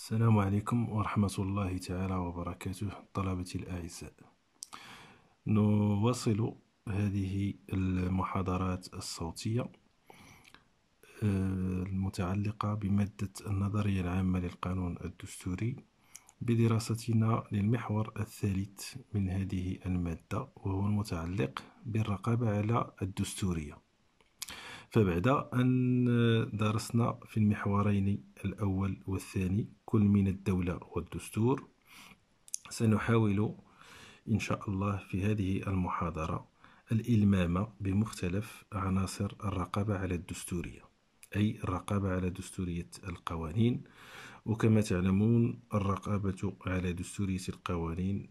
السلام عليكم ورحمة الله تعالى وبركاته طلبتي الأعزاء نواصل هذه المحاضرات الصوتية آه، المتعلقة بمادة النظرية العامة للقانون الدستوري بدراستنا للمحور الثالث من هذه المادة وهو المتعلق بالرقابة على الدستورية فبعد أن درسنا في المحورين الأول والثاني كل من الدولة والدستور سنحاول إن شاء الله في هذه المحاضرة الإلمام بمختلف عناصر الرقابة على الدستورية أي الرقابة على دستورية القوانين وكما تعلمون الرقابة على دستورية القوانين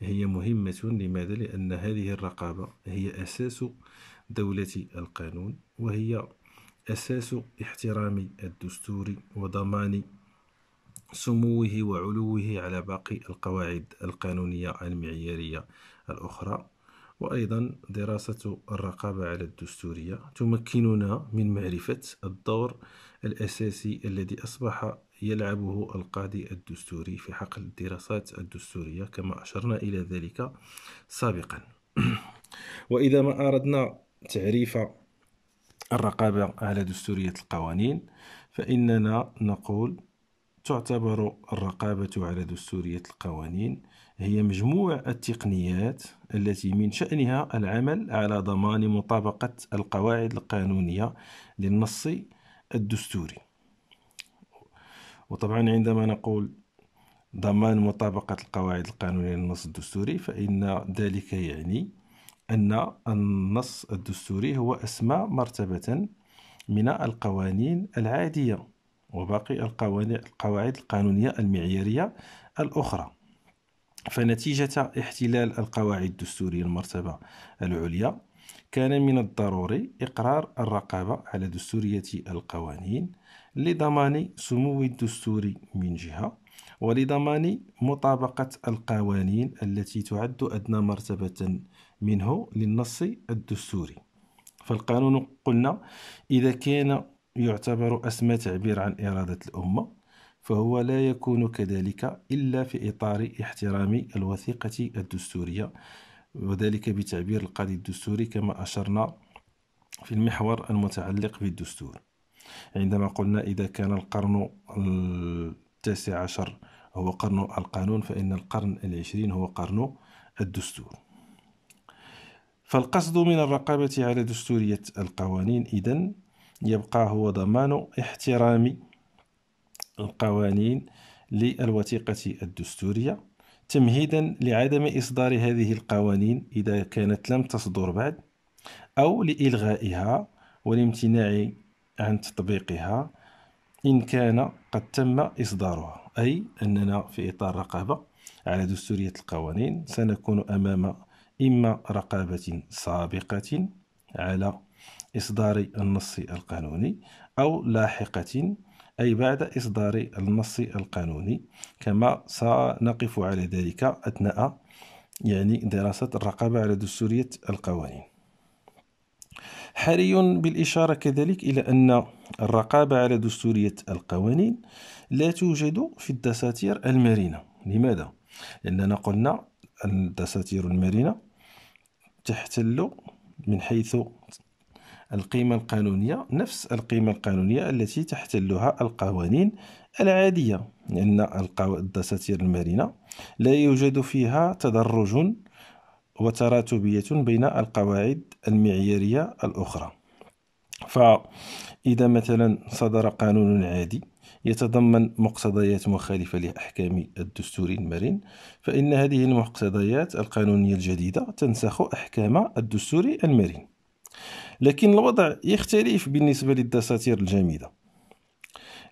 هي مهمة لماذا؟ لأن هذه الرقابة هي أساس دولة القانون وهي أساس احترام الدستور وضمان سموه وعلوه على باقي القواعد القانونية المعيارية الأخرى وأيضا دراسة الرقابة على الدستورية تمكننا من معرفة الدور الأساسي الذي أصبح يلعبه القاضي الدستوري في حقل الدراسات الدستورية كما أشرنا إلى ذلك سابقا وإذا ما أردنا تعريف الرقابة على دستورية القوانين فإننا نقول تعتبر الرقابة على دستورية القوانين هي مجموع التقنيات التي من شأنها العمل على ضمان مطابقة القواعد القانونية للنص الدستوري وطبعا عندما نقول ضمان مطابقة القواعد القانونية للنص الدستوري فإن ذلك يعني أن النص الدستوري هو أسمى مرتبة من القوانين العادية وباقي القواعد القانونية المعيارية الأخرى فنتيجة احتلال القواعد الدستورية المرتبة العليا كان من الضروري إقرار الرقابة على دستورية القوانين لضمان سمو الدستور من جهة ولضمان مطابقة القوانين التي تعد أدنى مرتبة منه للنص الدستوري فالقانون قلنا إذا كان يعتبر أسمى تعبير عن إرادة الأمة فهو لا يكون كذلك إلا في إطار احترام الوثيقة الدستورية وذلك بتعبير القاضي الدستوري كما أشرنا في المحور المتعلق بالدستور عندما قلنا إذا كان القرن التاسع عشر هو قرن القانون فإن القرن العشرين هو قرن الدستور فالقصد من الرقابة على دستورية القوانين إذن يبقى هو ضمان احترام القوانين للوثيقة الدستورية تمهيدا لعدم إصدار هذه القوانين إذا كانت لم تصدر بعد أو لإلغائها والامتناع عن تطبيقها إن كان قد تم إصدارها أي أننا في إطار رقابة على دستورية القوانين سنكون أمام إما رقابة سابقة على إصدار النص القانوني أو لاحقة أي بعد إصدار النص القانوني كما سنقف على ذلك أثناء يعني دراسة الرقابة على دستورية القوانين حري بالإشارة كذلك إلى أن الرقابة على دستورية القوانين لا توجد في الدساتير المرنة لماذا؟ لأننا قلنا الدساتير المرنة تحتل من حيث القيمة القانونية نفس القيمة القانونية التي تحتلها القوانين العادية لأن الدساتير المرنة لا يوجد فيها تدرج وتراتبية بين القواعد المعيارية الأخرى فإذا مثلا صدر قانون عادي يتضمن مقتضيات مخالفة لأحكام الدستور المرن فإن هذه المقتضيات القانونية الجديدة تنسخ أحكام الدستور المرن لكن الوضع يختلف بالنسبة للدساتير الجامدة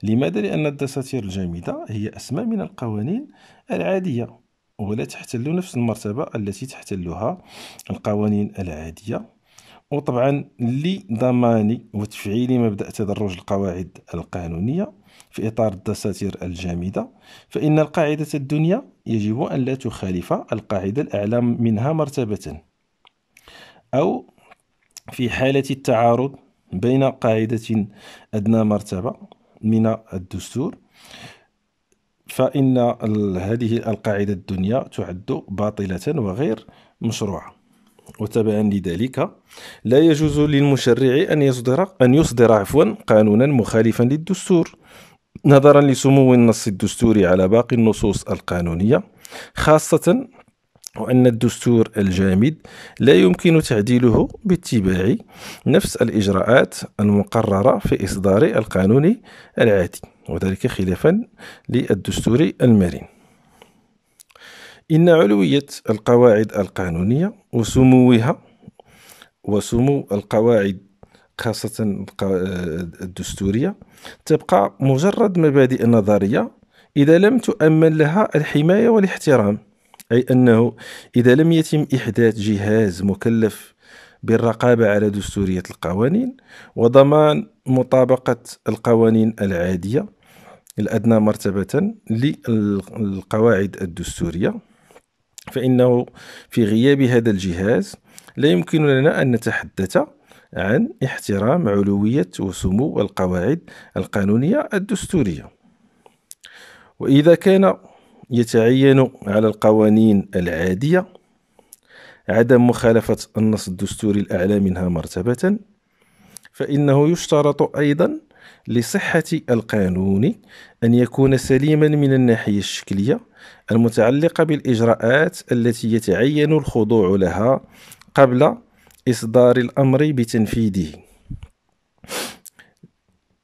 لماذا؟ لأن الدساتير الجامدة هي أسمى من القوانين العادية ولا تحتل نفس المرتبة التي تحتلها القوانين العادية وطبعا لضمان وتفعيل مبدأ تدرج القواعد القانونية في إطار الدساتير الجامدة فإن القاعدة الدنيا يجب أن لا تخالف القاعدة الأعلى منها مرتبة أو في حالة التعارض بين قاعدة أدنى مرتبة من الدستور فإن هذه القاعدة الدنيا تعد باطلة وغير مشروعة وتبعا لذلك لا يجوز للمشرع أن يصدر أن يصدر عفوا قانونا مخالفا للدستور نظرا لسمو النص الدستوري على باقي النصوص القانونية خاصة وأن الدستور الجامد لا يمكن تعديله باتباع نفس الإجراءات المقررة في إصدار القانون العادي وذلك خلافا للدستور المرن إن علوية القواعد القانونية وسموها وسمو القواعد خاصة آه، الدستورية تبقى مجرد مبادئ نظرية إذا لم تؤمن لها الحماية والاحترام أي أنه إذا لم يتم إحداث جهاز مكلف بالرقابة على دستورية القوانين وضمان مطابقة القوانين العادية الأدنى مرتبة للقواعد الدستورية فإنه في غياب هذا الجهاز لا يمكن لنا أن نتحدث عن احترام علوية وسمو القواعد القانونية الدستورية وإذا كان يتعين على القوانين العادية عدم مخالفة النص الدستوري الأعلى منها مرتبة فإنه يشترط أيضا لصحة القانون أن يكون سليما من الناحية الشكلية المتعلقة بالإجراءات التي يتعين الخضوع لها قبل إصدار الأمر بتنفيذه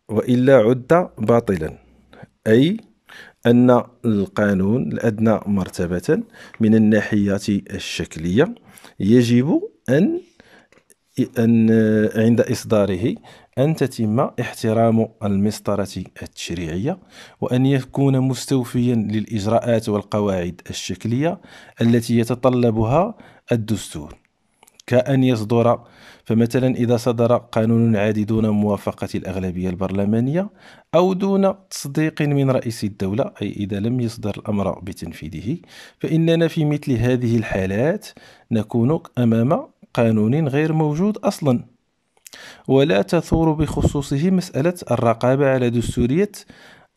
وإلا عد باطلا أي أن القانون الأدنى مرتبة من الناحية الشكلية يجب أن أن عند إصداره أن تتم احترام المسطرة التشريعية وأن يكون مستوفيا للإجراءات والقواعد الشكلية التي يتطلبها الدستور كأن يصدر فمثلا إذا صدر قانون عادي دون موافقة الأغلبية البرلمانية أو دون تصديق من رئيس الدولة أي إذا لم يصدر الأمر بتنفيذه فإننا في مثل هذه الحالات نكون أمام قانون غير موجود أصلاً ولا تثور بخصوصه مسألة الرقابة على دستورية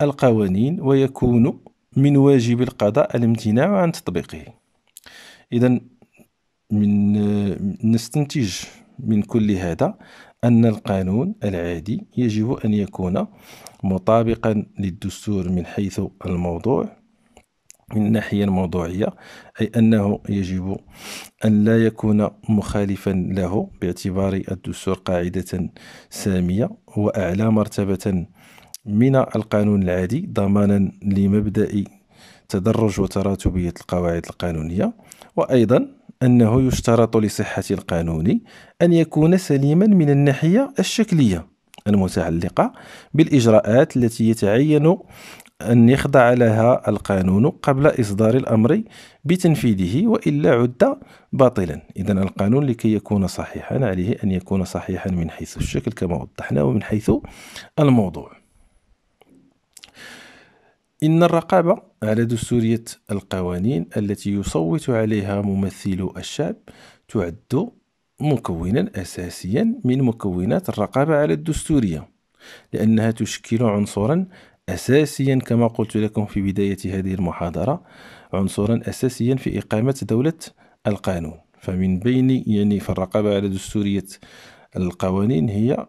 القوانين ويكون من واجب القضاء الامتناع عن تطبيقه إذا من نستنتج من كل هذا أن القانون العادي يجب أن يكون مطابقا للدستور من حيث الموضوع من الناحية الموضوعية أي أنه يجب أن لا يكون مخالفا له باعتبار الدستور قاعدة سامية وأعلى مرتبة من القانون العادي ضمانا لمبدأ تدرج وتراتبية القواعد القانونية وأيضا أنه يشترط لصحة القانون أن يكون سليما من الناحية الشكلية المتعلقة بالإجراءات التي يتعين أن يخضع لها القانون قبل إصدار الأمر بتنفيذه وإلا عد باطلا إذا القانون لكي يكون صحيحا عليه أن يكون صحيحا من حيث الشكل كما وضحنا ومن حيث الموضوع إن الرقابة على دستورية القوانين التي يصوت عليها ممثلو الشعب تعد مكونا أساسيا من مكونات الرقابة على الدستورية لأنها تشكل عنصرا أساسيا كما قلت لكم في بداية هذه المحاضرة عنصرا أساسيا في إقامة دولة القانون فمن بين يعني فالرقابة على دستورية القوانين هي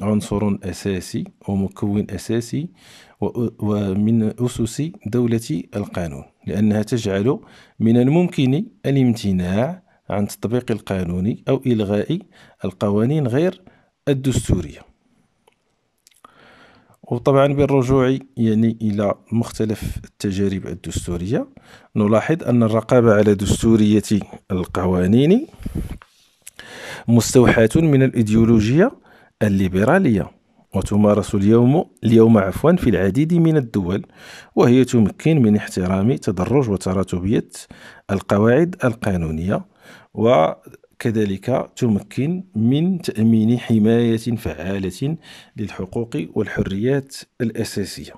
عنصر أساسي ومكون أساسي ومن أسس دولة القانون لأنها تجعل من الممكن الامتناع عن تطبيق القانون أو إلغاء القوانين غير الدستورية وطبعا بالرجوع يعني إلى مختلف التجارب الدستورية نلاحظ أن الرقابة على دستورية القوانين مستوحاة من الإيديولوجية الليبرالية وتمارس اليوم اليوم عفوا في العديد من الدول وهي تمكن من احترام تدرج وتراتبية القواعد القانونية و كذلك تمكن من تأمين حماية فعالة للحقوق والحريات الأساسية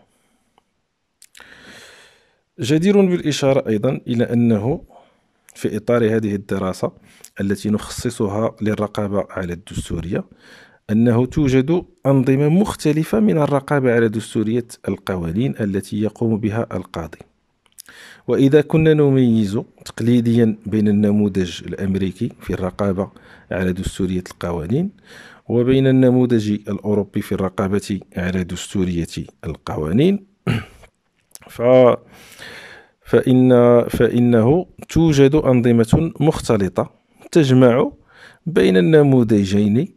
جدير بالإشارة أيضا إلى أنه في إطار هذه الدراسة التي نخصصها للرقابة على الدستورية أنه توجد أنظمة مختلفة من الرقابة على دستورية القوانين التي يقوم بها القاضي وإذا كنا نميز تقليديا بين النموذج الأمريكي في الرقابة على دستورية القوانين وبين النموذج الأوروبي في الرقابة على دستورية القوانين ف فإن فإنه توجد أنظمة مختلطة تجمع بين النموذجين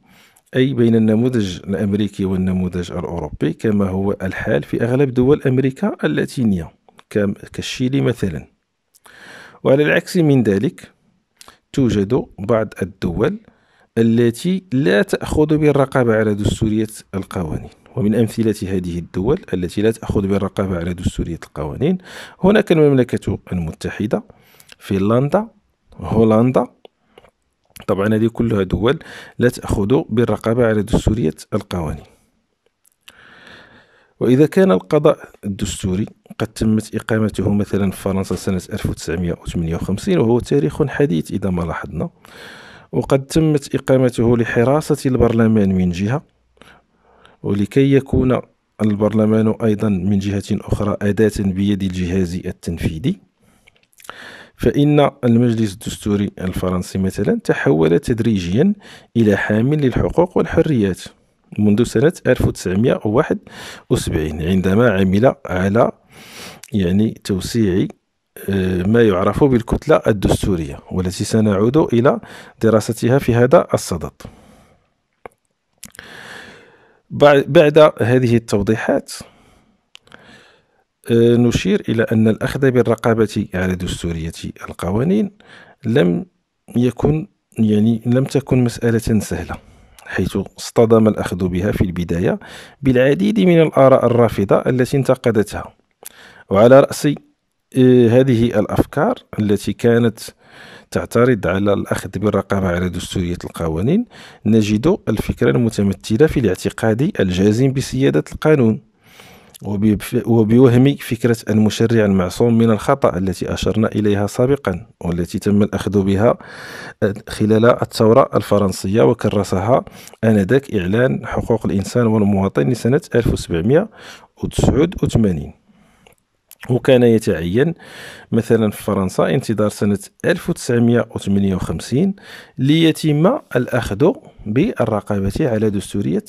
أي بين النموذج الأمريكي والنموذج الأوروبي كما هو الحال في أغلب دول أمريكا اللاتينية كالشيلي مثلا وعلى العكس من ذلك توجد بعض الدول التي لا تأخذ بالرقابة على دستورية القوانين ومن أمثلة هذه الدول التي لا تأخذ بالرقابة على دستورية القوانين هناك المملكة المتحدة فنلندا هولندا طبعا هذه كلها دول لا تأخذ بالرقابة على دستورية القوانين وإذا كان القضاء الدستوري قد تمت إقامته مثلا في فرنسا سنة 1958 وهو تاريخ حديث إذا ما لاحظنا وقد تمت إقامته لحراسة البرلمان من جهة ولكي يكون البرلمان أيضا من جهة أخرى أداة بيد الجهاز التنفيذي فإن المجلس الدستوري الفرنسي مثلا تحول تدريجيا إلى حامل للحقوق والحريات منذ سنة 1971 عندما عمل على يعني توسيع آه، ما يعرف بالكتلة الدستورية والتي سنعود إلى دراستها في هذا الصدد بعد هذه التوضيحات آه، نشير إلى أن الأخذ بالرقابة على دستورية القوانين لم يكن يعني لم تكن مسألة سهلة حيث اصطدم الأخذ بها في البداية بالعديد من الآراء الرافضة التي انتقدتها وعلى رأس آه، هذه الأفكار التي كانت تعترض على الأخذ بالرقابة على دستورية القوانين نجد الفكرة المتمثلة في الاعتقاد الجازم بسيادة القانون وبوهم فكرة المشرع المعصوم من الخطأ التي أشرنا إليها سابقا والتي تم الأخذ بها خلال الثورة الفرنسية وكرسها آنذاك إعلان حقوق الإنسان والمواطن لسنة 1789 وكان يتعين مثلا في فرنسا انتظار سنة 1958 ليتم الأخذ بالرقابة على دستورية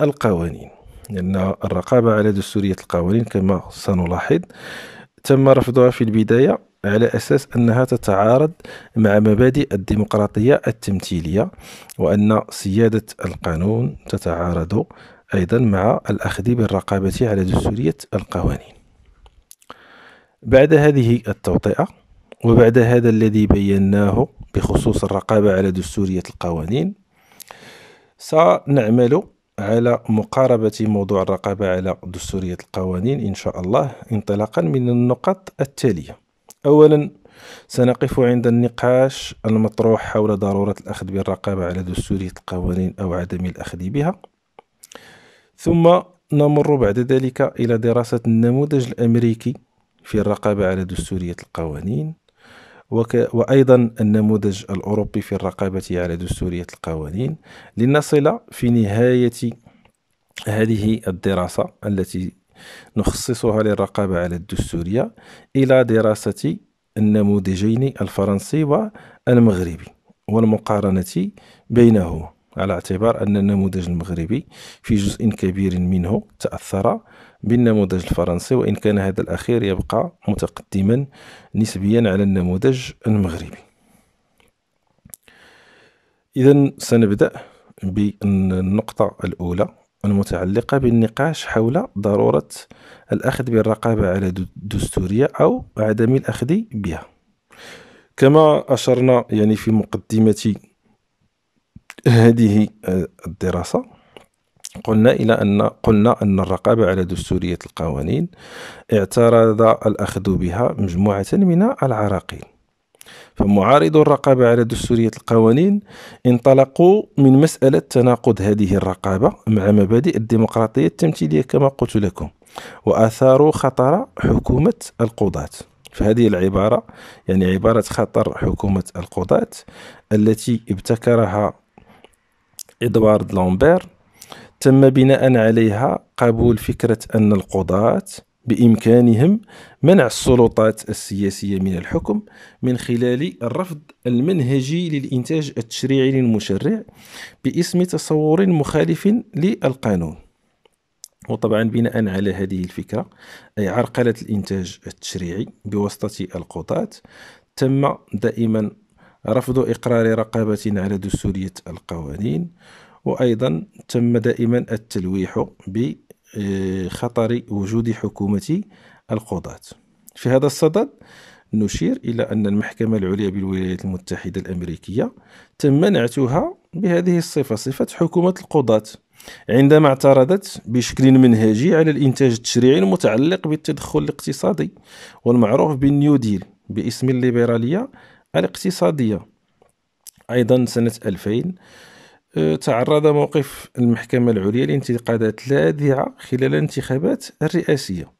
القوانين لأن الرقابة على دستورية القوانين كما سنلاحظ تم رفضها في البداية على أساس أنها تتعارض مع مبادئ الديمقراطية التمثيلية وأن سيادة القانون تتعارض أيضا مع الأخذ بالرقابة على دستورية القوانين بعد هذه التوطئة وبعد هذا الذي بيناه بخصوص الرقابة على دستورية القوانين سنعمل على مقاربة موضوع الرقابة على دستورية القوانين إن شاء الله انطلاقا من النقط التالية أولا سنقف عند النقاش المطروح حول ضرورة الأخذ بالرقابة على دستورية القوانين أو عدم الأخذ بها ثم نمر بعد ذلك إلى دراسة النموذج الأمريكي في الرقابة على دستورية القوانين وك وأيضا النموذج الأوروبي في الرقابة على دستورية القوانين لنصل في نهاية هذه الدراسة التي نخصصها للرقابة على الدستورية إلى دراسة النموذجين الفرنسي والمغربي والمقارنة بينهما على اعتبار أن النموذج المغربي في جزء كبير منه تأثر بالنموذج الفرنسي وإن كان هذا الأخير يبقى متقدما نسبيا على النموذج المغربي إذا سنبدأ بالنقطة الأولى المتعلقة بالنقاش حول ضرورة الأخذ بالرقابة على الدستوريه أو عدم الأخذ بها كما أشرنا يعني في مقدمة هذه آه، الدراسة قلنا إلى أن قلنا أن الرقابة على دستورية القوانين اعترض الأخذ بها مجموعة من العراقيل فمعارضو الرقابة على دستورية القوانين انطلقوا من مسألة تناقض هذه الرقابة مع مبادئ الديمقراطية التمثيلية كما قلت لكم وأثاروا خطر حكومة القضاة فهذه العبارة يعني عبارة خطر حكومة القضاة التي ابتكرها إدوارد لامبير تم بناء عليها قبول فكرة أن القضاة بإمكانهم منع السلطات السياسية من الحكم من خلال الرفض المنهجي للإنتاج التشريعي للمشرع باسم تصور مخالف للقانون وطبعا بناء على هذه الفكرة أي عرقلة الإنتاج التشريعي بواسطة القضاة تم دائما رفض إقرار رقابة على دستورية القوانين وأيضا تم دائما التلويح بخطر آه، وجود حكومة القضاة في هذا الصدد نشير إلى أن المحكمة العليا بالولايات المتحدة الأمريكية تم منعتها بهذه الصفة صفة حكومة القضاة عندما اعترضت بشكل منهجي على الإنتاج التشريعي المتعلق بالتدخل الاقتصادي والمعروف بالنيو ديل باسم الليبرالية الاقتصادية أيضا سنة 2000 آه، تعرض موقف المحكمة العليا لانتقادات لاذعة خلال الانتخابات الرئاسية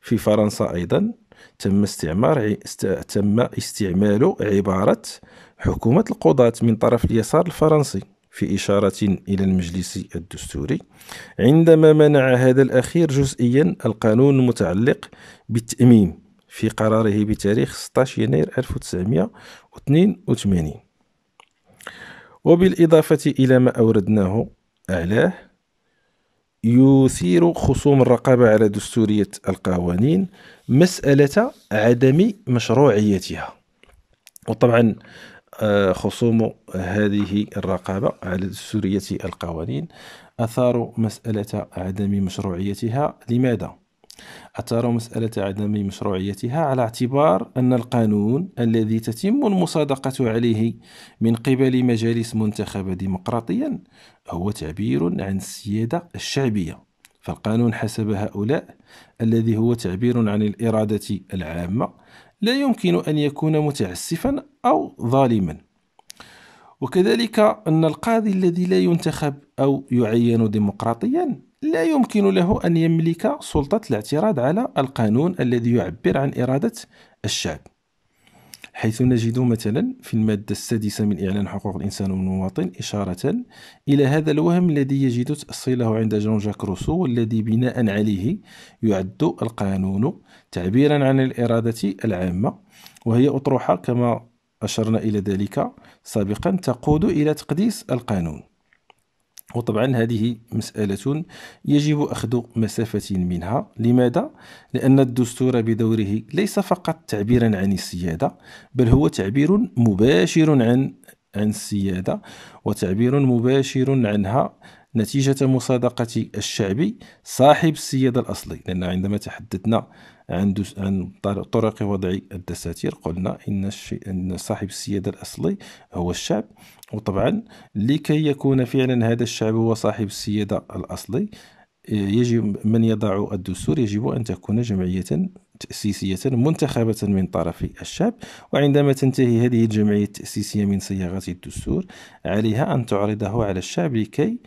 في فرنسا أيضا تم استعمار تم استعمال عبارة حكومة القضاة من طرف اليسار الفرنسي في إشارة إلى المجلس الدستوري عندما منع هذا الأخير جزئيا القانون المتعلق بالتأميم في قراره بتاريخ 16 يناير 1982 وبالإضافة إلى ما أوردناه أعلاه يثير خصوم الرقابة على دستورية القوانين مسألة عدم مشروعيتها وطبعا آه، خصوم هذه الرقابة على دستورية القوانين أثاروا مسألة عدم مشروعيتها لماذا؟ أثار مسألة عدم مشروعيتها على اعتبار أن القانون الذي تتم المصادقة عليه من قبل مجالس منتخبة ديمقراطيا هو تعبير عن السيادة الشعبية فالقانون حسب هؤلاء الذي هو تعبير عن الإرادة العامة لا يمكن أن يكون متعسفا أو ظالما وكذلك أن القاضي الذي لا ينتخب أو يعين ديمقراطيا لا يمكن له أن يملك سلطة الاعتراض على القانون الذي يعبر عن إرادة الشعب حيث نجد مثلا في المادة السادسة من إعلان حقوق الإنسان والمواطن إشارة إلى هذا الوهم الذي يجد تأصيله عند جون جاك روسو والذي بناء عليه يعد القانون تعبيرا عن الإرادة العامة وهي أطروحة كما أشرنا إلى ذلك سابقا تقود إلى تقديس القانون وطبعا هذه مسألة يجب أخذ مسافة منها لماذا؟ لأن الدستور بدوره ليس فقط تعبيرا عن السيادة بل هو تعبير مباشر عن عن السيادة وتعبير مباشر عنها نتيجة مصادقة الشعبي صاحب السيادة الأصلي لأن عندما تحدثنا عن طرق وضع الدساتير قلنا إن, الشيء إن صاحب السيادة الأصلي هو الشعب وطبعا لكي يكون فعلا هذا الشعب هو صاحب السيادة الأصلي آه، يجب من يضع الدستور يجب أن تكون جمعية تأسيسية منتخبة من طرف الشعب وعندما تنتهي هذه الجمعية التأسيسية من صياغة الدستور عليها أن تعرضه على الشعب لكي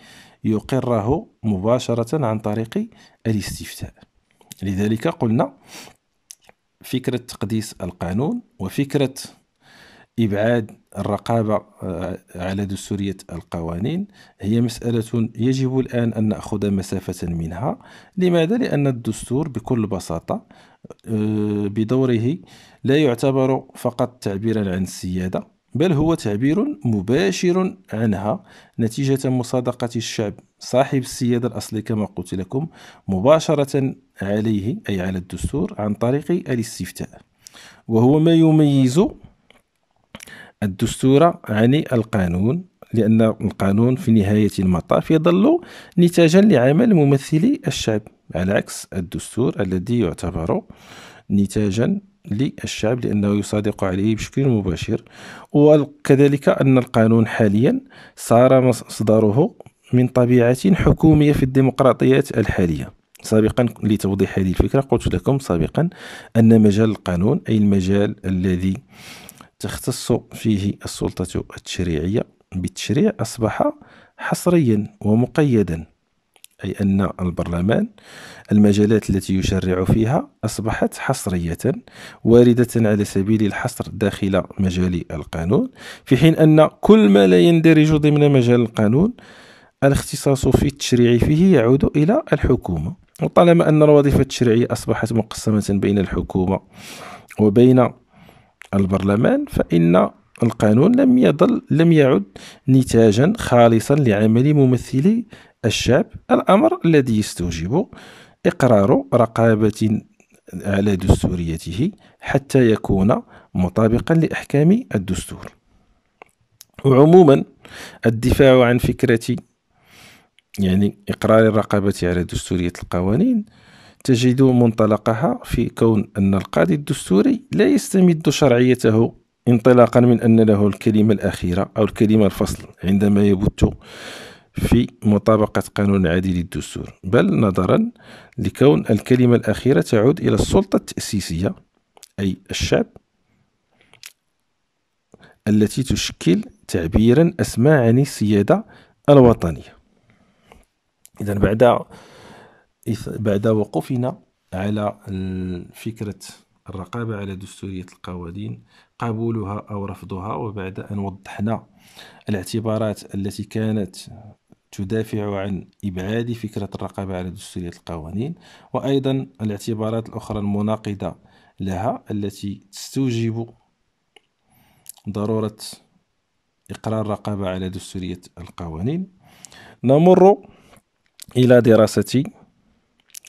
يقره مباشرة عن طريق الاستفتاء لذلك قلنا فكرة تقديس القانون وفكرة إبعاد الرقابة آه، على دستورية القوانين هي مسألة يجب الآن أن نأخذ مسافة منها لماذا؟ لأن الدستور بكل بساطة آه، بدوره لا يعتبر فقط تعبيرا عن السيادة بل هو تعبير مباشر عنها نتيجة مصادقة الشعب صاحب السيادة الأصلي كما قلت لكم مباشرة عليه أي على الدستور عن طريق الاستفتاء وهو ما يميز الدستور عن القانون لأن القانون في نهاية المطاف يظل نتاجا لعمل ممثلي الشعب على عكس الدستور الذي يعتبر نتاجا للشعب لأنه يصادق عليه بشكل مباشر وكذلك أن القانون حاليا صار مصدره من طبيعة حكومية في الديمقراطيات الحالية سابقا لتوضيح هذه الفكرة قلت لكم سابقا أن مجال القانون أي المجال الذي تختص فيه السلطة التشريعية بالتشريع أصبح حصريا ومقيدا أي أن البرلمان المجالات التي يشرع فيها أصبحت حصرية واردة على سبيل الحصر داخل مجال القانون في حين أن كل ما لا يندرج ضمن مجال القانون الاختصاص في التشريع فيه يعود إلى الحكومة وطالما أن الوظيفة التشريعية أصبحت مقسمة بين الحكومة وبين البرلمان فإن القانون لم يضل لم يعد نتاجا خالصا لعمل ممثلي الشعب الأمر الذي يستوجب إقرار رقابة على دستوريته حتى يكون مطابقا لأحكام الدستور وعموما الدفاع عن فكرة يعني إقرار الرقابة على دستورية القوانين تجد منطلقها في كون أن القاضي الدستوري لا يستمد شرعيته انطلاقا من أن له الكلمة الأخيرة أو الكلمة الفصل عندما يبت في مطابقة قانون عادل الدستور بل نظرا لكون الكلمة الأخيرة تعود إلى السلطة التأسيسية أي الشعب التي تشكل تعبيرا أسمى عن السيادة الوطنية إذا بعد بعد وقوفنا على فكرة الرقابة على دستورية القوانين قبولها أو رفضها وبعد أن وضحنا الاعتبارات التي كانت تدافع عن إبعاد فكرة الرقابة على دستورية القوانين وأيضا الاعتبارات الأخرى المناقضة لها التي تستوجب ضرورة إقرار رقابة على دستورية القوانين نمر إلى دراسة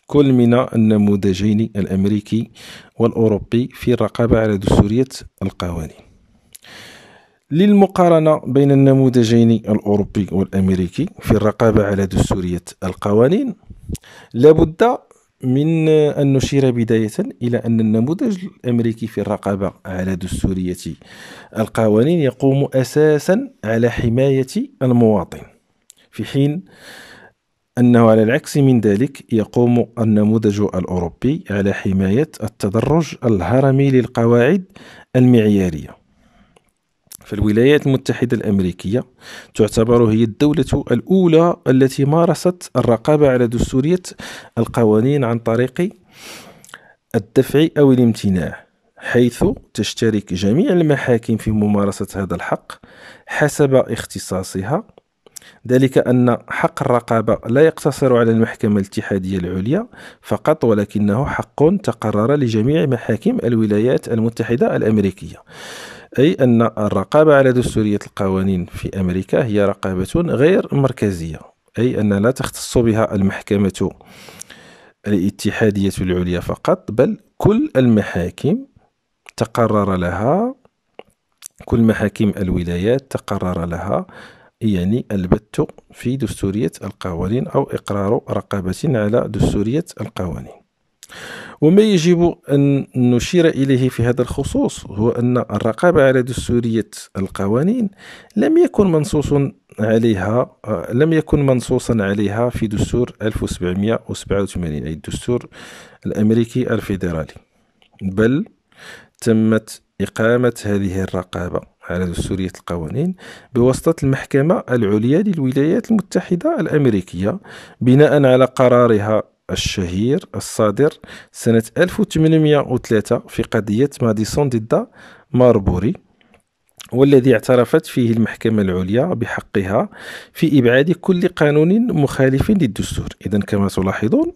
كل من النموذجين الأمريكي والأوروبي في الرقابة على دستورية القوانين للمقارنة بين النموذجين الأوروبي والأمريكي في الرقابة على دستورية القوانين لابد من أن نشير بداية إلى أن النموذج الأمريكي في الرقابة على دستورية القوانين يقوم أساسا على حماية المواطن في حين أنه على العكس من ذلك يقوم النموذج الأوروبي على حماية التدرج الهرمي للقواعد المعيارية فالولايات المتحدة الأمريكية تعتبر هي الدولة الأولى التي مارست الرقابة على دستورية القوانين عن طريق الدفع أو الامتناع حيث تشترك جميع المحاكم في ممارسة هذا الحق حسب اختصاصها ذلك أن حق الرقابة لا يقتصر على المحكمة الاتحادية العليا فقط ولكنه حق تقرر لجميع محاكم الولايات المتحدة الأمريكية أي أن الرقابة على دستورية القوانين في أمريكا هي رقابة غير مركزية أي أن لا تختص بها المحكمة الاتحادية العليا فقط بل كل المحاكم تقرر لها كل محاكم الولايات تقرر لها يعني البت في دستورية القوانين أو إقرار رقابة على دستورية القوانين وما يجب أن نشير إليه في هذا الخصوص هو أن الرقابة على دستورية القوانين لم يكن منصوص عليها آه، لم يكن منصوصا عليها في دستور 1787 أي الدستور الأمريكي الفيدرالي بل تمت إقامة هذه الرقابة على دستورية القوانين بواسطة المحكمة العليا للولايات المتحدة الأمريكية بناء على قرارها الشهير الصادر سنة 1803 في قضية ماديسون ضد ماربوري والذي اعترفت فيه المحكمة العليا بحقها في إبعاد كل قانون مخالف للدستور إذا كما تلاحظون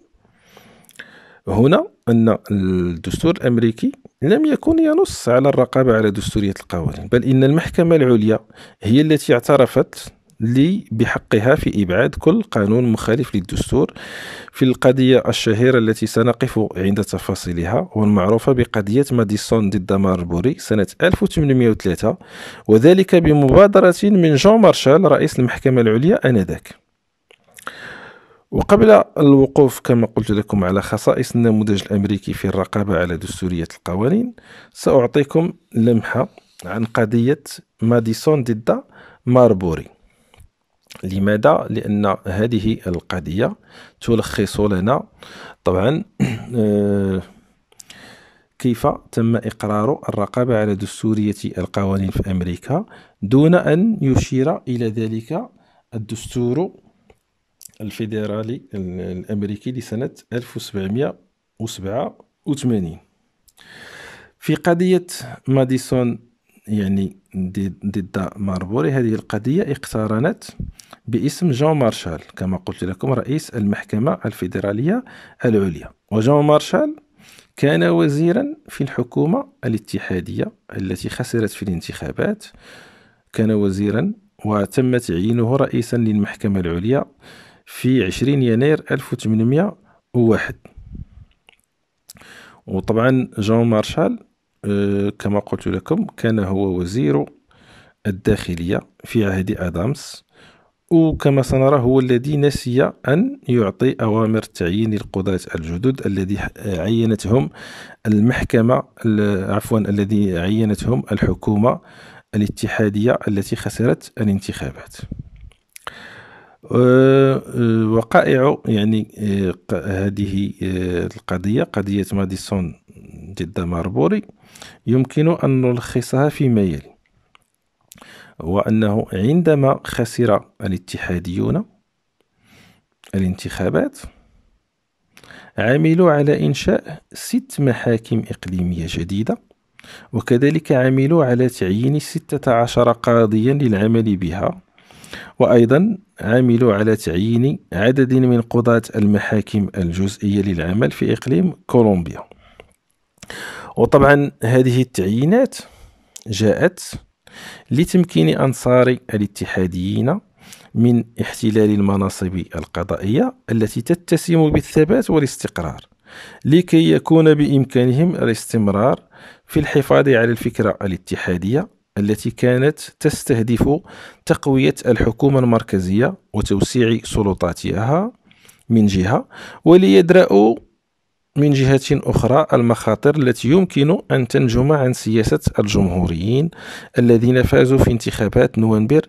هنا أن الدستور الأمريكي لم يكن ينص على الرقابة على دستورية القوانين بل إن المحكمة العليا هي التي اعترفت لي بحقها في إبعاد كل قانون مخالف للدستور في القضية الشهيرة التي سنقف عند تفاصيلها والمعروفة بقضية ماديسون ضد ماربوري سنة 1803 وذلك بمبادرة من جون مارشال رئيس المحكمة العليا آنذاك وقبل الوقوف كما قلت لكم على خصائص النموذج الأمريكي في الرقابة على دستورية القوانين سأعطيكم لمحة عن قضية ماديسون ضد ماربوري لماذا؟ لأن هذه القضية تلخص لنا طبعا آه، كيف تم إقرار الرقابة على دستورية القوانين في أمريكا دون أن يشير إلى ذلك الدستور الفيدرالي الأمريكي لسنة 1787 في قضية ماديسون يعني ضد ماربوري هذه القضية اقترنت باسم جون مارشال كما قلت لكم رئيس المحكمة الفيدرالية العليا وجون مارشال كان وزيرا في الحكومة الاتحادية التي خسرت في الانتخابات كان وزيرا وتم تعيينه رئيسا للمحكمة العليا في 20 يناير 1801 وطبعا جون مارشال آه، كما قلت لكم كان هو وزير الداخلية في عهد أدامس وكما سنرى هو الذي نسي أن يعطي أوامر تعيين القضاة الجدد الذي عينتهم المحكمة عفوا الذي عينتهم الحكومة الاتحادية التي خسرت الانتخابات آه، وقائع يعني آه، هذه القضية قضية ماديسون ضد ماربوري يمكن أن نلخصها فيما يلي هو أنه عندما خسر الاتحاديون الانتخابات عملوا على إنشاء ست محاكم إقليمية جديدة وكذلك عملوا على تعيين ستة عشر قاضيا للعمل بها وأيضا عملوا على تعيين عدد من قضاة المحاكم الجزئية للعمل في إقليم كولومبيا وطبعا هذه التعيينات جاءت لتمكين أنصار الاتحاديين من احتلال المناصب القضائية التي تتسم بالثبات والاستقرار لكي يكون بإمكانهم الاستمرار في الحفاظ على الفكرة الاتحادية التي كانت تستهدف تقوية الحكومة المركزية وتوسيع سلطاتها من جهة وليدرأوا من جهة أخرى المخاطر التي يمكن أن تنجم عن سياسة الجمهوريين الذين فازوا في انتخابات نوفمبر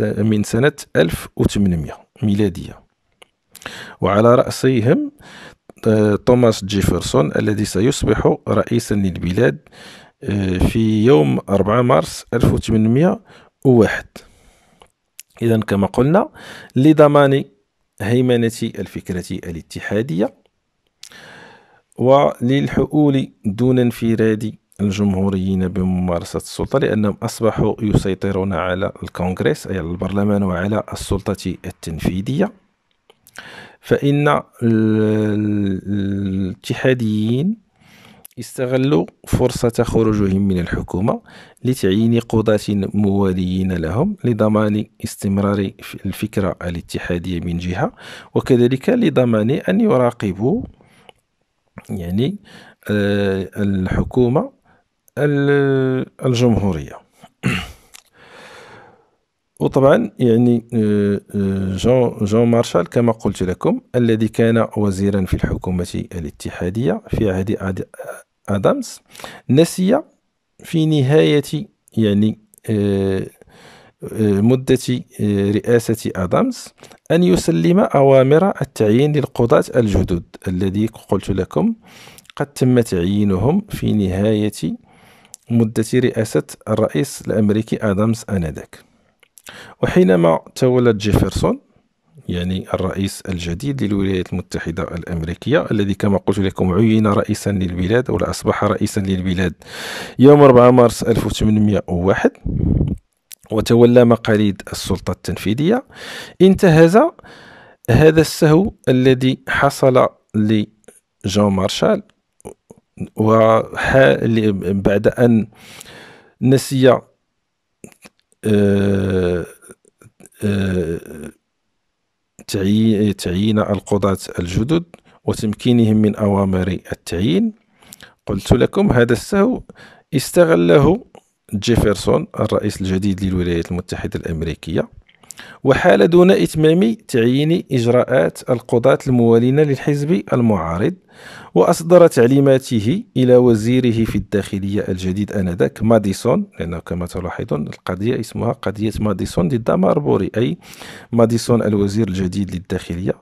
من سنة 1800 ميلادية وعلى رأسهم آه، توماس جيفرسون الذي سيصبح رئيسا للبلاد آه، في يوم 4 مارس 1801 إذا كما قلنا لضمان هيمنة الفكرة الاتحادية وللحؤول دون انفراد الجمهوريين بممارسة السلطة لأنهم أصبحوا يسيطرون على الكونغرس أي البرلمان وعلى السلطة التنفيذية فإن الاتحاديين استغلوا فرصة خروجهم من الحكومة لتعيين قضاة مواليين لهم لضمان استمرار الفكرة الاتحادية من جهة وكذلك لضمان أن يراقبوا يعني آه، الحكومة الجمهورية وطبعا يعني آه، آه، جون, جون مارشال كما قلت لكم الذي كان وزيرا في الحكومة الاتحادية في عهد آدامز نسي في نهاية يعني آه، مدة آه، رئاسة أدامز أن يسلم أوامر التعيين للقضاة الجدد الذي قلت لكم قد تم تعيينهم في نهاية مدة رئاسة الرئيس الأمريكي أدامز آنذاك وحينما تولى جيفرسون يعني الرئيس الجديد للولايات المتحدة الأمريكية الذي كما قلت لكم عين رئيسا للبلاد ولا أصبح رئيسا للبلاد يوم 4 مارس 1801 وتولى مقاليد السلطة التنفيذية انتهز هذا السهو الذي حصل لجون مارشال بعد أن نسي آه، آه، تعيين القضاة الجدد وتمكينهم من أوامر التعيين قلت لكم هذا السهو استغله جيفرسون الرئيس الجديد للولايات المتحدة الأمريكية وحال دون إتمام تعيين إجراءات القضاة الموالين للحزب المعارض وأصدر تعليماته إلى وزيره في الداخلية الجديد آنذاك ماديسون لأنه كما تلاحظون القضية اسمها قضية ماديسون ضد ماربوري أي ماديسون الوزير الجديد للداخلية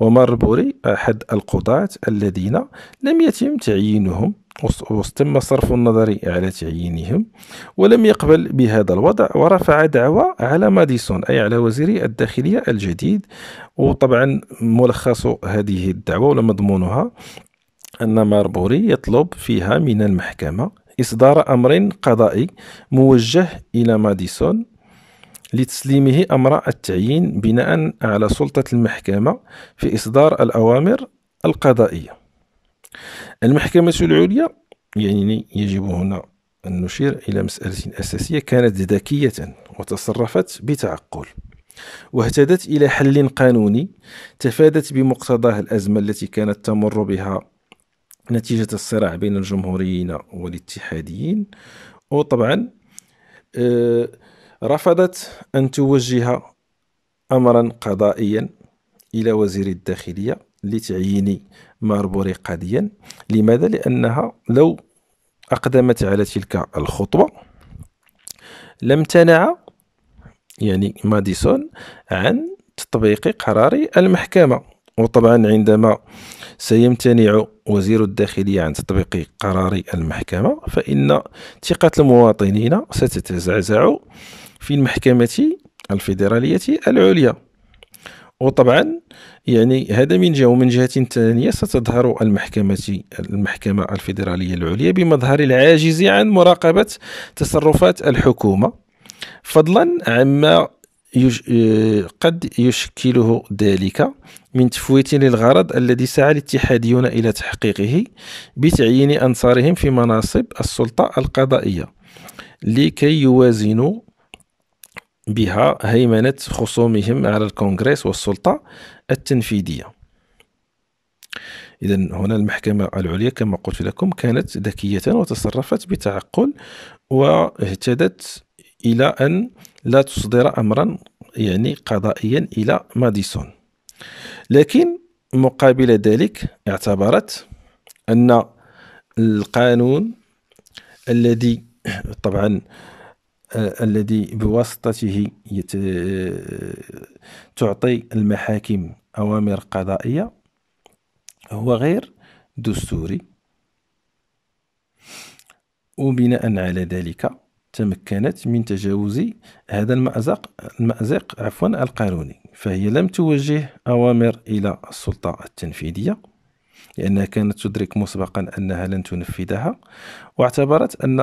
وماربوري أحد القضاة الذين لم يتم تعيينهم واستم صرف النظر على تعيينهم ولم يقبل بهذا الوضع ورفع دعوى على ماديسون أي على وزير الداخلية الجديد وطبعا ملخص هذه الدعوة ومضمونها أن ماربوري يطلب فيها من المحكمة إصدار أمر قضائي موجه إلى ماديسون لتسليمه أمر التعيين بناء على سلطة المحكمة في إصدار الأوامر القضائية المحكمة العليا يعني يجب هنا أن نشير إلى مسألة أساسية كانت ذكية وتصرفت بتعقل واهتدت إلى حل قانوني تفادت بمقتضاه الأزمة التي كانت تمر بها نتيجة الصراع بين الجمهوريين والاتحاديين وطبعا آه، رفضت أن توجه أمرا قضائيا إلى وزير الداخلية لتعيين ماربوري قاديا لماذا لانها لو اقدمت على تلك الخطوه لم تنع يعني ماديسون عن تطبيق قرار المحكمه وطبعا عندما سيمتنع وزير الداخلية عن تطبيق قرار المحكمة فإن ثقة المواطنين ستتزعزع في المحكمة الفيدرالية العليا وطبعا يعني هذا من جهه ومن جهه ثانيه ستظهر المحكمه المحكمه الفيدراليه العليا بمظهر العاجز عن مراقبه تصرفات الحكومه فضلا عما يش... قد يشكله ذلك من تفويت للغرض الذي سعى الاتحاديون الى تحقيقه بتعيين انصارهم في مناصب السلطه القضائيه لكي يوازنوا بها هيمنة خصومهم على الكونغرس والسلطة التنفيذية إذا هنا المحكمة العليا كما قلت لكم كانت ذكية وتصرفت بتعقل واهتدت إلى أن لا تصدر أمرا يعني قضائيا إلى ماديسون لكن مقابل ذلك اعتبرت أن القانون الذي طبعا آه، الذي بواسطته يت... آه، تعطي المحاكم أوامر قضائية هو غير دستوري وبناء على ذلك تمكنت من تجاوز هذا المأزق المأزق عفوا القانوني فهي لم توجه أوامر إلى السلطة التنفيذية لأنها كانت تدرك مسبقا أنها لن تنفذها واعتبرت أن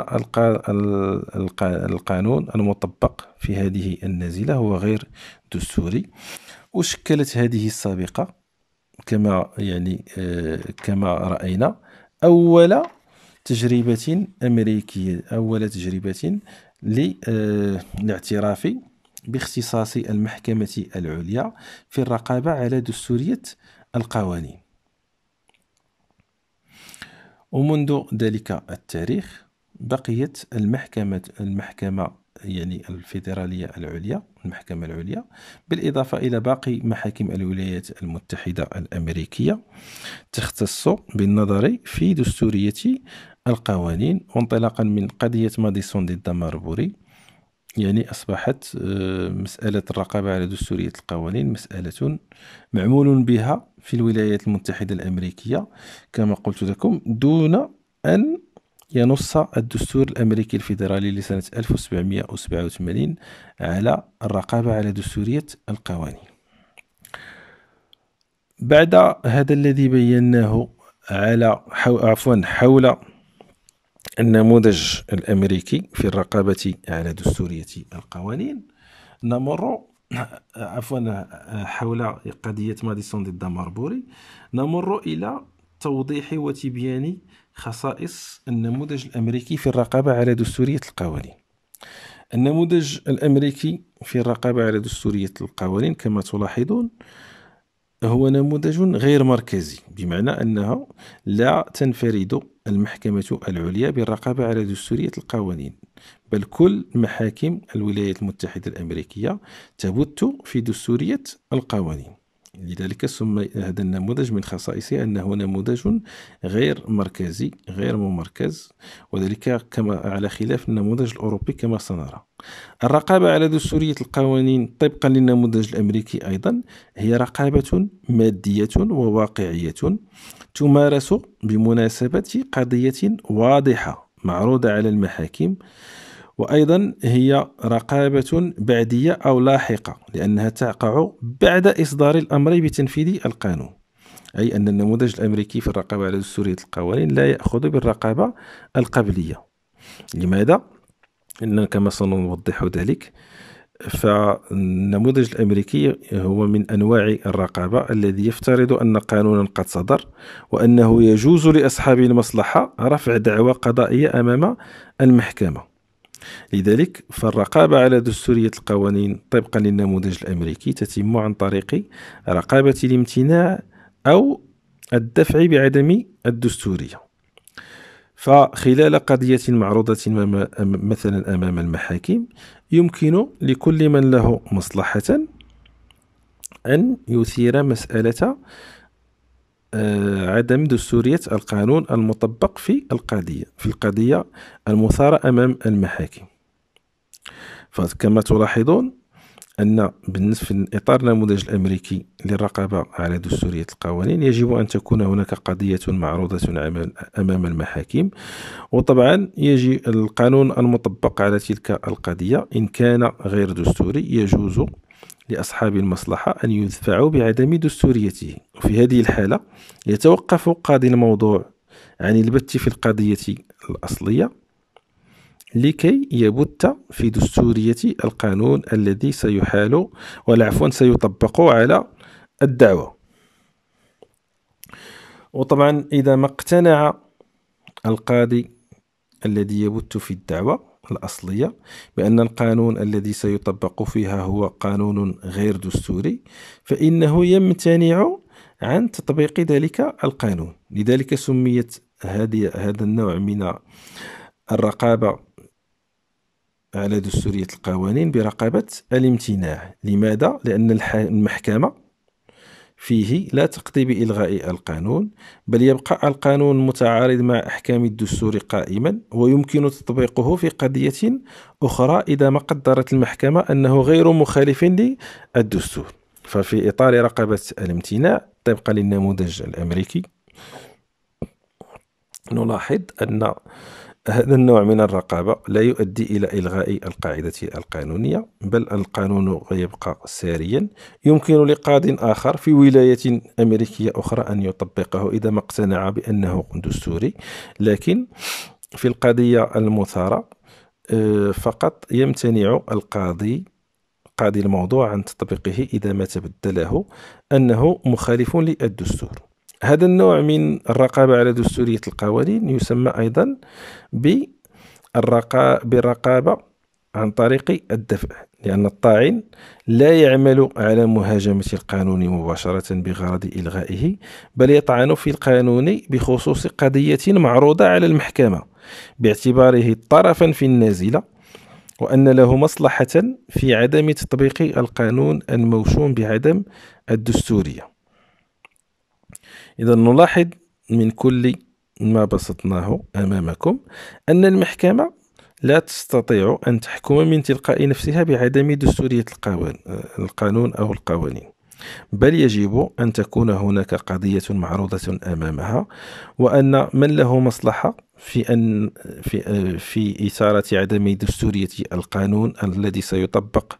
القانون المطبق في هذه النازلة هو غير دستوري وشكلت هذه السابقة كما يعني آه، كما رأينا أول تجربة أمريكية أول تجربة للاعتراف آه، باختصاص المحكمة العليا في الرقابة على دستورية القوانين ومنذ ذلك التاريخ بقيت المحكمة المحكمة يعني الفيدرالية العليا المحكمة العليا بالإضافة إلى باقي محاكم الولايات المتحدة الأمريكية تختص بالنظر في دستورية القوانين وانطلاقا من قضية ماديسون ضد ماربوري يعني أصبحت آه، مسألة الرقابة على دستورية القوانين مسألة معمول بها في الولايات المتحدة الأمريكية كما قلت لكم دون أن ينص الدستور الأمريكي الفيدرالي لسنة 1787 على الرقابة على دستورية القوانين بعد هذا الذي بيناه على حو... عفوا حول النموذج الامريكي في الرقابه على دستوريه القوانين نمر عفوا حول قضيه ماديسون ضد ماربوري نمر الى توضيح وتبيان خصائص النموذج الامريكي في الرقابه على دستوريه القوانين النموذج الامريكي في الرقابه على دستوريه القوانين كما تلاحظون هو نموذج غير مركزي بمعنى انها لا تنفرد المحكمة العليا بالرقابة على دستورية القوانين بل كل محاكم الولايات المتحدة الأمريكية تبت في دستورية القوانين لذلك سمي هذا النموذج من خصائصه أنه نموذج غير مركزي غير ممركز وذلك كما على خلاف النموذج الأوروبي كما سنرى الرقابة على دستورية القوانين طبقا للنموذج الأمريكي أيضا هي رقابة مادية وواقعية تمارس بمناسبة قضية واضحة معروضة على المحاكم وأيضا هي رقابة بعدية أو لاحقة لأنها تقع بعد إصدار الأمر بتنفيذ القانون أي أن النموذج الأمريكي في الرقابة على دستورية القوانين لا يأخذ بالرقابة القبلية لماذا؟ إننا كما سنوضح ذلك فالنموذج الأمريكي هو من أنواع الرقابة الذي يفترض أن قانونا قد صدر وأنه يجوز لأصحاب المصلحة رفع دعوى قضائية أمام المحكمة لذلك فالرقابة على دستورية القوانين طبقا للنموذج الأمريكي تتم عن طريق رقابة الامتناع أو الدفع بعدم الدستورية فخلال قضية معروضة مثلا أمام المحاكم يمكن لكل من له مصلحة أن يثير مسألة آه، عدم دستورية القانون المطبق في القضية في القضية المثارة أمام المحاكم فكما تلاحظون أن بالنسبة لإطار النموذج الأمريكي للرقابة على دستورية القوانين يجب أن تكون هناك قضية معروضة أمام المحاكم وطبعا يجي القانون المطبق على تلك القضية إن كان غير دستوري يجوز لأصحاب المصلحة أن يدفعوا بعدم دستوريته وفي هذه الحالة يتوقف قاضي الموضوع عن البت في القضية الأصلية لكي يبت في دستورية القانون الذي سيحال ولا عفوا سيطبق على الدعوة وطبعا إذا ما اقتنع القاضي الذي يبت في الدعوة الأصلية بأن القانون الذي سيطبق فيها هو قانون غير دستوري فإنه يمتنع عن تطبيق ذلك القانون لذلك سميت هذه هذا النوع من الرقابة على دستورية القوانين برقابة الامتناع لماذا؟ لأن المحكمة فيه لا تقضي بإلغاء القانون بل يبقى القانون المتعارض مع أحكام الدستور قائما ويمكن تطبيقه في قضية أخرى إذا ما قدرت المحكمة أنه غير مخالف للدستور ففي إطار رقبة الامتناع طبقا للنموذج الأمريكي نلاحظ أن هذا النوع من الرقابة لا يؤدي إلى إلغاء القاعدة القانونية بل القانون يبقى ساريا يمكن لقاض آخر في ولاية أمريكية أخرى أن يطبقه إذا ما اقتنع بأنه دستوري لكن في القضية المثارة آه، فقط يمتنع القاضي قاضي الموضوع عن تطبيقه إذا ما تبدله أنه مخالف للدستور هذا النوع من الرقابة على دستورية القوانين يسمى أيضا بالرقابة عن طريق الدفع لأن الطاعن لا يعمل على مهاجمة القانون مباشرة بغرض إلغائه بل يطعن في القانون بخصوص قضية معروضة على المحكمة باعتباره طرفا في النازلة وأن له مصلحة في عدم تطبيق القانون الموشوم بعدم الدستورية إذا نلاحظ من كل ما بسطناه أمامكم أن المحكمة لا تستطيع أن تحكم من تلقاء نفسها بعدم دستورية القانون أو القوانين بل يجب أن تكون هناك قضية معروضة أمامها وأن من له مصلحة في أن في في إثارة عدم دستورية القانون الذي سيطبق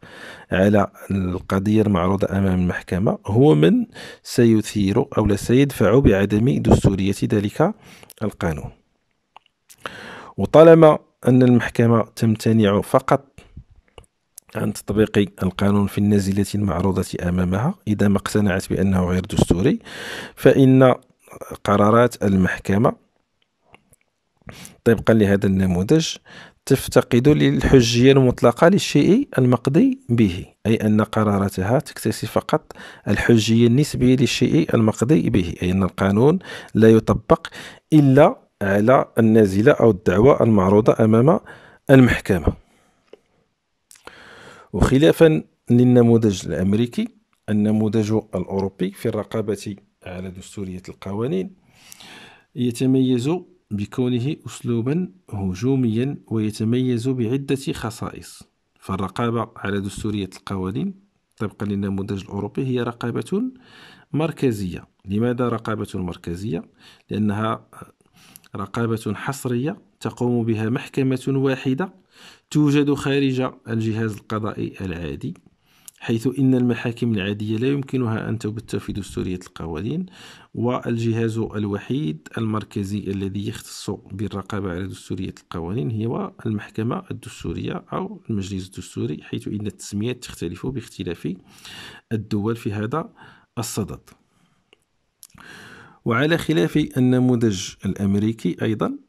على القضية المعروضة أمام المحكمة هو من سيثير أو سيدفع بعدم دستورية ذلك القانون وطالما أن المحكمة تمتنع فقط عن تطبيق القانون في النازلة المعروضة أمامها إذا ما اقتنعت بأنه غير دستوري فإن قرارات المحكمة طبقا لهذا النموذج تفتقد للحجية المطلقة للشيء المقضي به أي أن قراراتها تكتسي فقط الحجية النسبية للشيء المقضي به أي أن القانون لا يطبق إلا على النازلة أو الدعوة المعروضة أمام المحكمة وخلافا للنموذج الأمريكي النموذج الأوروبي في الرقابة على دستورية القوانين يتميز بكونه أسلوبا هجوميا ويتميز بعدة خصائص فالرقابة على دستورية القوانين طبقا للنموذج الأوروبي هي رقابة مركزية لماذا رقابة مركزية؟ لأنها رقابة حصرية تقوم بها محكمة واحدة توجد خارج الجهاز القضائي العادي حيث إن المحاكم العادية لا يمكنها أن تبت في دستورية القوانين والجهاز الوحيد المركزي الذي يختص بالرقابة على دستورية القوانين هو المحكمة الدستورية أو المجلس الدستوري حيث إن التسميات تختلف باختلاف الدول في هذا الصدد وعلى خلاف النموذج الأمريكي أيضا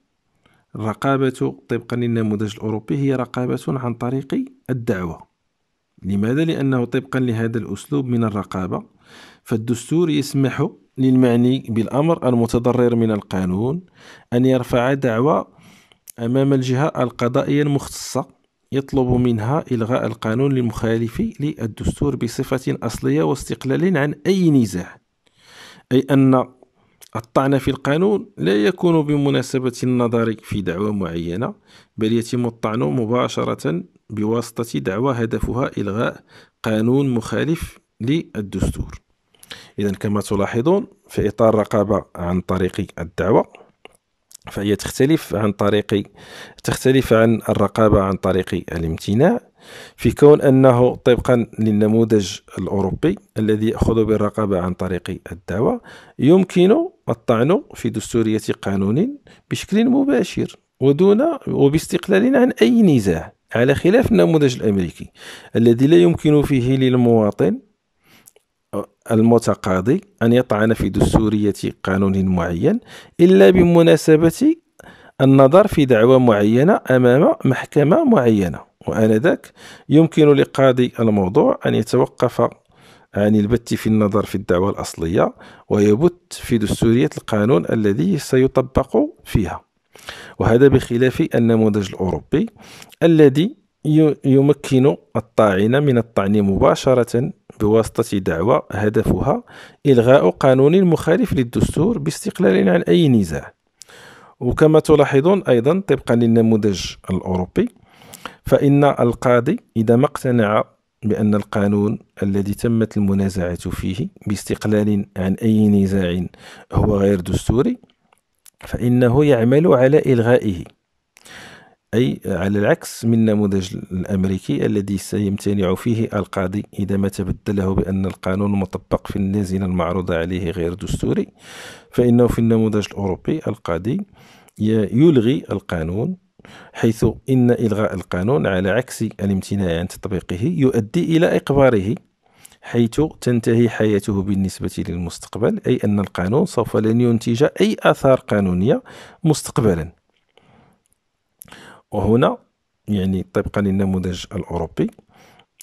الرقابة طبقا للنموذج الأوروبي هي رقابة عن طريق الدعوة لماذا؟ لأنه طبقا لهذا الأسلوب من الرقابة فالدستور يسمح للمعني بالأمر المتضرر من القانون أن يرفع دعوى أمام الجهة القضائية المختصة يطلب منها إلغاء القانون للمخالف للدستور بصفة أصلية واستقلال عن أي نزاع أي أن الطعن في القانون لا يكون بمناسبة النظر في دعوة معينة بل يتم الطعن مباشرة بواسطة دعوة هدفها إلغاء قانون مخالف للدستور إذا كما تلاحظون في إطار الرقابة عن طريق الدعوة فهي تختلف عن طريق تختلف عن الرقابة عن طريق الامتناع في كون أنه طبقا للنموذج الأوروبي الذي يأخذ بالرقابة عن طريق الدعوة يمكن الطعن في دستورية قانون بشكل مباشر ودون وباستقلال عن أي نزاع على خلاف النموذج الأمريكي الذي لا يمكن فيه للمواطن المتقاضي أن يطعن في دستورية قانون معين إلا بمناسبة النظر في دعوى معينة أمام محكمة معينة وآنذاك يمكن لقاضي الموضوع أن يتوقف عن البت في النظر في الدعوة الأصلية ويبت في دستورية القانون الذي سيطبق فيها وهذا بخلاف النموذج الأوروبي الذي يمكن الطاعن من الطعن مباشرة بواسطة دعوة هدفها إلغاء قانون مخالف للدستور باستقلال عن أي نزاع وكما تلاحظون أيضا طبقا للنموذج الأوروبي فإن القاضي إذا ما اقتنع بأن القانون الذي تمت المنازعة فيه باستقلال عن أي نزاع هو غير دستوري فإنه يعمل على إلغائه أي على العكس من النموذج الأمريكي الذي سيمتنع فيه القاضي إذا ما تبدله بأن القانون المطبق في النازلة المعروضة عليه غير دستوري فإنه في النموذج الأوروبي القاضي يلغي القانون حيث إن إلغاء القانون على عكس الامتناع عن تطبيقه يؤدي إلى إقباره حيث تنتهي حياته بالنسبة للمستقبل أي أن القانون سوف لن ينتج أي آثار قانونية مستقبلا وهنا يعني طبقا للنموذج الأوروبي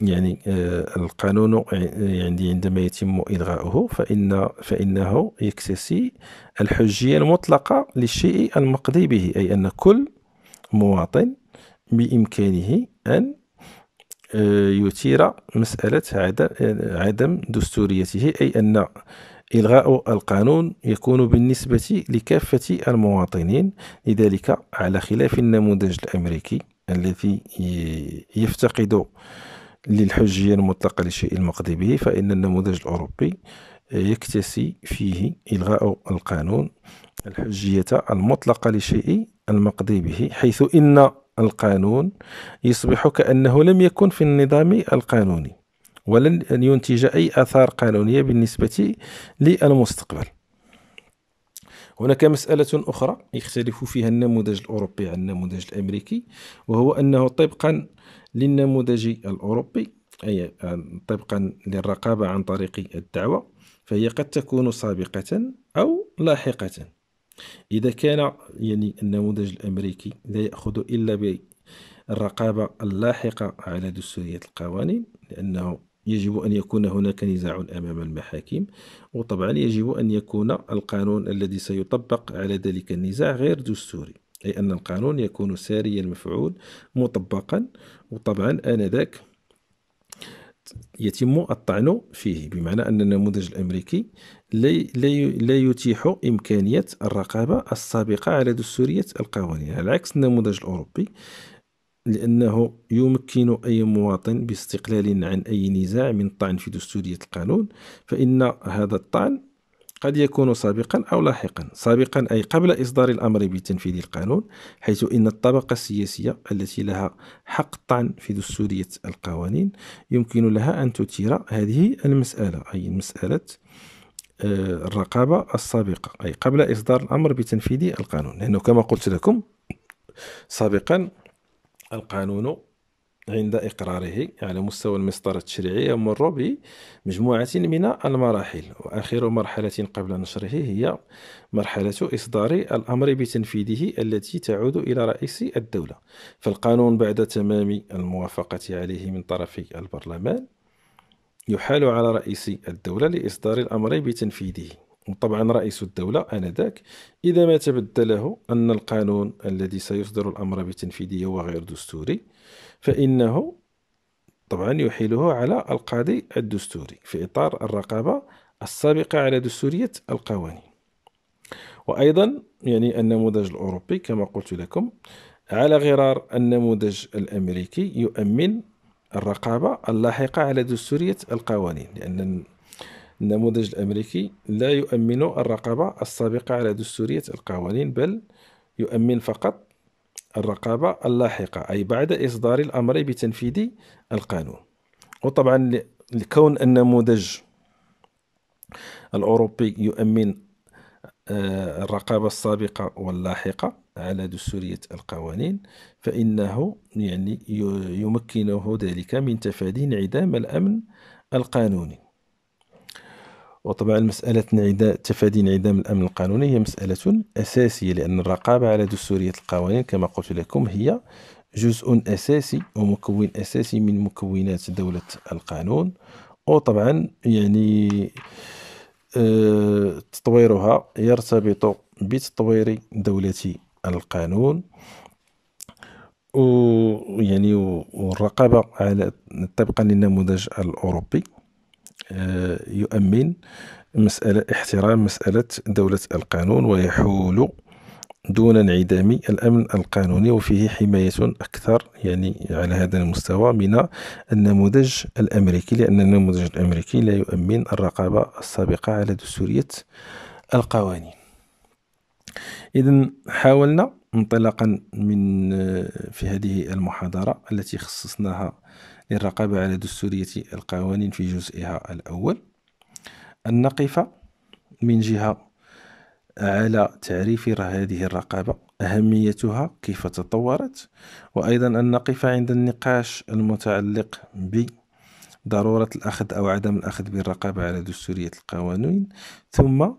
يعني آه القانون يعني عندما يتم إلغاؤه فإن فإنه يكتسي الحجية المطلقة للشيء المقضي به أي أن كل مواطن بإمكانه أن آه، يثير مسألة عدم دستوريته أي أن إلغاء القانون يكون بالنسبة لكافة المواطنين لذلك على خلاف النموذج الأمريكي الذي يفتقد للحجية المطلقة لشيء المقضي به فإن النموذج الأوروبي يكتسي فيه إلغاء القانون الحجية المطلقة لشيء المقضي به حيث إن القانون يصبح كأنه لم يكن في النظام القانوني ولن ينتج أي آثار قانونية بالنسبة للمستقبل هناك مسألة أخرى يختلف فيها النموذج الأوروبي عن النموذج الأمريكي وهو أنه طبقا للنموذج الأوروبي أي طبقا للرقابة عن طريق الدعوة فهي قد تكون سابقة أو لاحقة إذا كان يعني النموذج الأمريكي لا يأخذ إلا بالرقابة اللاحقة على دستورية القوانين لأنه يجب أن يكون هناك نزاع أمام المحاكم وطبعا يجب أن يكون القانون الذي سيطبق على ذلك النزاع غير دستوري أي أن القانون يكون ساري المفعول مطبقا وطبعا آنذاك يتم الطعن فيه بمعنى أن النموذج الأمريكي لا يتيح إمكانية الرقابة السابقة على دستورية القوانين على عكس النموذج الأوروبي لأنه يمكن أي مواطن باستقلال عن أي نزاع من الطعن في دستورية القانون فإن هذا الطعن قد يكون سابقا أو لاحقا سابقا أي قبل إصدار الأمر بتنفيذ القانون حيث إن الطبقة السياسية التي لها حق الطعن في دستورية القوانين يمكن لها أن تثير هذه المسألة أي مسألة آه، الرقابة السابقة أي قبل إصدار الأمر بتنفيذ القانون لأنه كما قلت لكم سابقا القانون عند إقراره على مستوى المسطرة التشريعية يمر بمجموعة من المراحل وآخر مرحلة قبل نشره هي مرحلة إصدار الأمر بتنفيذه التي تعود إلى رئيس الدولة فالقانون بعد تمام الموافقة عليه من طرف البرلمان يحال على رئيس الدولة لإصدار الأمر بتنفيذه وطبعا رئيس الدولة آنذاك إذا ما تبدله أن القانون الذي سيصدر الأمر بتنفيذه هو غير دستوري فإنه طبعا يحيله على القاضي الدستوري في إطار الرقابة السابقة على دستورية القوانين وأيضا يعني النموذج الأوروبي كما قلت لكم على غرار النموذج الأمريكي يؤمن الرقابة اللاحقة على دستورية القوانين لأن النموذج الأمريكي لا يؤمن الرقابة السابقة على دستورية القوانين بل يؤمن فقط الرقابة اللاحقة أي بعد إصدار الأمر بتنفيذ القانون وطبعا لكون النموذج الأوروبي يؤمن آه، الرقابة السابقة واللاحقة على دستورية القوانين فإنه يعني يمكنه ذلك من تفادي انعدام الأمن القانوني وطبعا مسألة تفادي انعدام الأمن القانوني هي مسألة أساسية لأن الرقابة على دستورية القوانين كما قلت لكم هي جزء أساسي ومكون أساسي من مكونات دولة القانون وطبعا يعني آه، تطويرها يرتبط بتطوير دولة القانون ويعني والرقابة على طبقا للنموذج الأوروبي آه، يؤمن مسألة احترام مسألة دولة القانون ويحول دون انعدام الأمن القانوني وفيه حماية أكثر يعني على هذا المستوى من النموذج الأمريكي لأن النموذج الأمريكي لا يؤمن الرقابة السابقة على دستورية القوانين اذا حاولنا انطلاقا من آه، في هذه المحاضرة التي خصصناها للرقابة على دستورية القوانين في جزئها الأول أن نقف من جهة آه، على تعريف هذه الرقابة أهميتها كيف تطورت وأيضا أن نقف عند النقاش المتعلق بضرورة الأخذ أو عدم الأخذ بالرقابة على دستورية القوانين ثم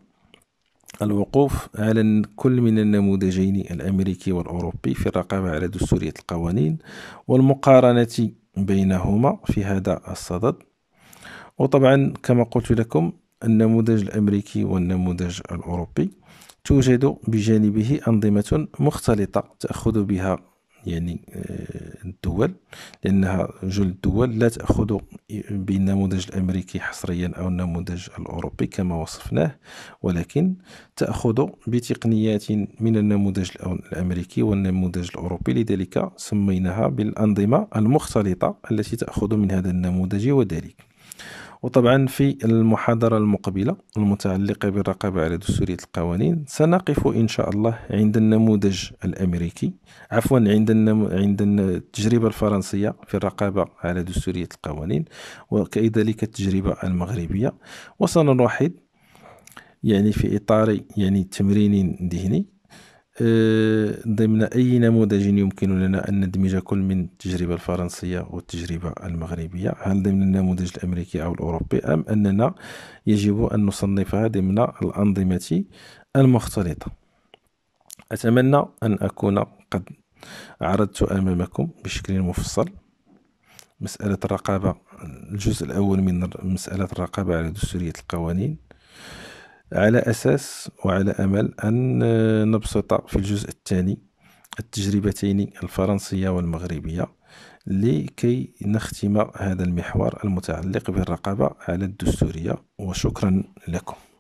الوقوف على كل من النموذجين الأمريكي والأوروبي في الرقابة على دستورية القوانين والمقارنة بينهما في هذا الصدد وطبعا كما قلت لكم النموذج الأمريكي والنموذج الأوروبي توجد بجانبه أنظمة مختلطة تأخذ بها يعني آه، الدول لأنها جل الدول لا تأخذ بالنموذج الأمريكي حصريا أو النموذج الأوروبي كما وصفناه ولكن تأخذ بتقنيات من النموذج الأمريكي والنموذج الأوروبي لذلك سميناها بالأنظمة المختلطة التي تأخذ من هذا النموذج وذلك وطبعا في المحاضرة المقبلة المتعلقة بالرقابة على دستورية القوانين سنقف إن شاء الله عند النموذج الأمريكي عفوا عند عند التجربة الفرنسية في الرقابة على دستورية القوانين وكذلك التجربة المغربية وسنلاحظ يعني في إطار يعني تمرين ذهني آه، ضمن أي نموذج يمكن لنا أن ندمج كل من التجربة الفرنسية والتجربة المغربية هل ضمن النموذج الأمريكي أو الأوروبي أم أننا يجب أن نصنفها ضمن الأنظمة المختلطة أتمنى أن أكون قد عرضت أمامكم بشكل مفصل مسألة الرقابة الجزء الأول من مسألة الرقابة على دستورية القوانين على أساس وعلى أمل أن آه، نبسط في الجزء الثاني التجربتين الفرنسية والمغربية لكي نختم هذا المحور المتعلق بالرقابة على الدستورية وشكرا لكم